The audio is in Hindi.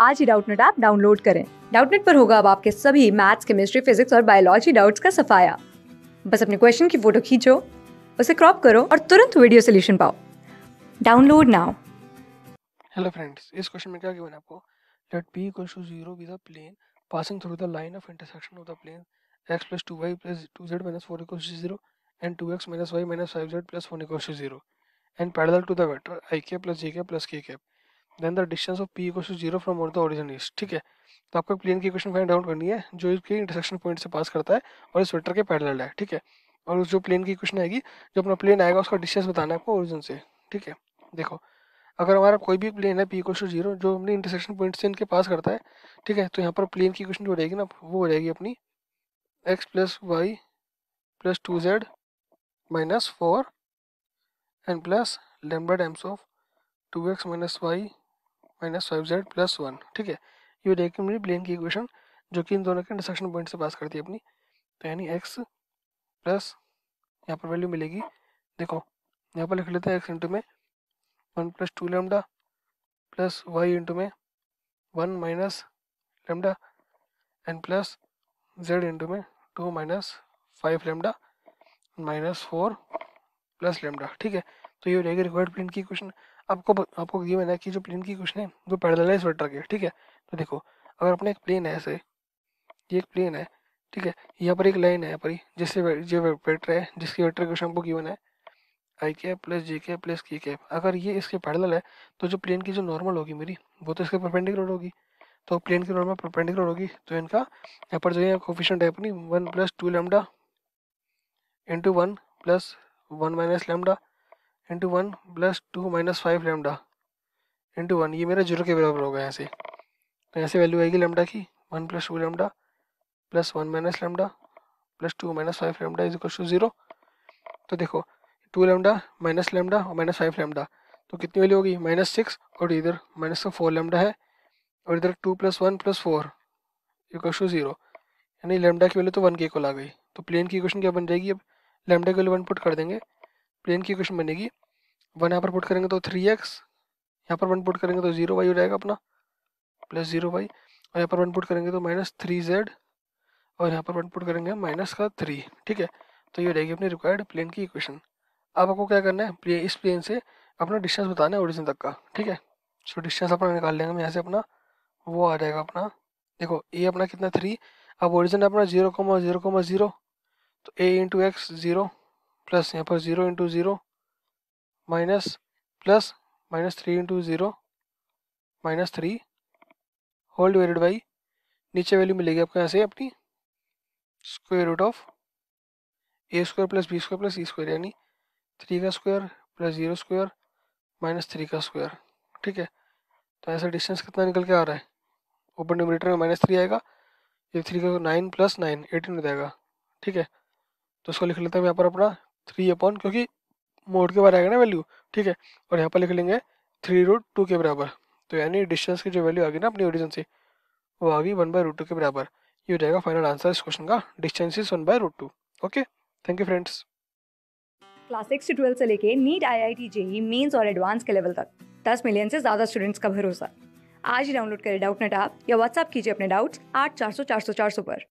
आज ही डाउटनेट ऐप डाउनलोड करें डाउटनेट पर होगा अब आपके सभी मैथ्स केमिस्ट्री फिजिक्स और बायोलॉजी डाउट्स का सफाया बस अपने क्वेश्चन की फोटो खींचो उसे क्रॉप करो और तुरंत वीडियो सोल्यूशन पाओ डाउनलोड नाउ हेलो फ्रेंड्स इस क्वेश्चन में क्या गिवन आपको let p equal to 0 with a plane passing through the line of intersection of the plane x plus 2y plus 2z minus 4 equals to 0 and 2x minus y minus 5z plus 1 equals to 0 and parallel to the vector ik plus jk plus k cap then the distance of P equal to zero from the origin is ठीक है तो आपको प्लेन की इक्वेशन फाइंड आउट करनी है जो इसके इंटरसेक्शन पॉइंट से पास करता है और इस वेक्टर के पैरेलल है ठीक है और उस जो प्लेन की इक्वेशन आएगी जो अपना प्लेन आएगा उसका डिस्टेंस बताना है आपको ओरिजिन से ठीक है देखो अगर हमारा कोई भी प्लेन है पी इक्वल टू जीरो जो अपने इंटरसेक्शन पॉइंट से इनके पास करता है ठीक है तो यहाँ पर प्लेन की इक्वेशन जो रहेगी ना वो हो जाएगी अपनी X plus Y plus two Z minus four and plus lambda times of two X minus Y minus five Z plus one ठीक है ये देखिए मेरी प्लेन की इक्वेशन जो कि इन दोनों के इंटरसेक्शन पॉइंट से पास करती है अपनी तो यानी एक्स प्लस यहाँ पर वैल्यू मिलेगी देखो यहाँ पर लिख लेते हैं एक्स इंटू में one plus two lambda plus Y into में one minus lambda and plus Z into में two minus five lambda minus four plus lambda ठीक है तो ये रहेगा रिक्वायर्ड प्लेन की क्वेश्चन आपको आपको ये है कि जो प्लेन की क्वेश्चन है वो पैरेलल है स्वेटर के ठीक है तो देखो अगर अपने एक प्लेन है ऐसे ये एक प्लेन है ठीक है यहाँ पर एक लाइन है यहाँ पर जिससे जो वेटर है जिसके वेटर क्वेश्चन आपको गिवन है I cap plus J cap plus K cap अगर ये इसके पैरेलल है तो जो प्लेन की जो नॉर्मल होगी मेरी वो तो इसके परपेंडिकुलर होगी तो प्लेन की नॉर्मल परपेंडिकुलर होगी तो इनका यहाँ पर जो है कोफिशेंट है अपनी one plus two lambda into one plus one minus lambda into one plus two minus five lambda into one ये मेरा जीरो के बराबर होगा यहाँ से तो यहाँ से वैल्यू आएगी लेमडा की one plus two lambda plus one minus lambda plus two minus five lambda is equal to zero तो देखो टू लेमडा माइनस लेमडा और माइनस फाइव लेमडा तो कितनी वैल्यू होगी माइनस सिक्स और इधर माइनस का फोर लेमडा है और इधर two plus one plus four equal to zero यानी लेमडा की वैल्यू तो वन के इक्वल आ गई तो प्लेन की इक्वेशन क्या बन जाएगी अब लेमडा की वैल्यू वन पुट कर देंगे प्लेन की इक्वेशन बनेगी वन यहाँ पर पुट करेंगे तो थ्री एक्स यहाँ पर वन पुट करेंगे तो जीरो वाई हो जाएगा अपना प्लस जीरो वाई और यहाँ पर वन पुट करेंगे तो माइनस थ्री जेड और यहाँ पर वन पुट करेंगे माइनस का थ्री ठीक है तो ये हो जाएगी अपनी रिक्वायर्ड प्लेन की इक्वेशन अब आपको क्या करना है प्ले, इस प्लेन से अपना डिस्टेंस बताना है ओरिजिन तक का ठीक है सो डिस्टेंस अपना निकाल लेंगे यहाँ से अपना वो आ जाएगा अपना देखो ए अपना कितना थ्री अब ओरिजिन अपना zero comma zero comma zero तो A into X zero plus यहाँ पर zero into zero minus plus minus three into zero minus three whole divided by नीचे वैल्यू मिलेगी आपको यहाँ से अपनी square root of A square plus B square plus E square यानी थ्री का square plus zero square minus three का स्क्वायर ठीक है तो ऐसा डिस्टेंस कितना निकल के आ रहा है ओपन डिमिनेटर में माइनस थ्री आएगा ये थ्री का नाइन प्लस नाइन एटीन हो जाएगा ठीक है तो उसको लिख लेते हैं यहाँ पर अपना थ्री अपॉन क्योंकि मोड के बाहर आएगा ना वैल्यू ठीक है और यहाँ पर लिख लेंगे थ्री रूट टू के बराबर तो यानी डिस्टेंस की जो वैल्यू आ गई ना अपनी ओरिजिन से वो आ गई वन बाय रूट टू के बराबर ये हो जाएगा फाइनल आंसर इस क्वेश्चन का distance is one by root two okay thank you friends class six से ट्वेल्थ से लेके NEET I I T JEE mains और एडवांस के लेवल तक दस मिलियन से ज़्यादा स्टूडेंट्स का भरोसा आज ही डाउनलोड करें डाउट नेट आप या व्हाट्सअप कीजिए अपने डाउट्स आठ चार सौ चार सौ चार सौ पर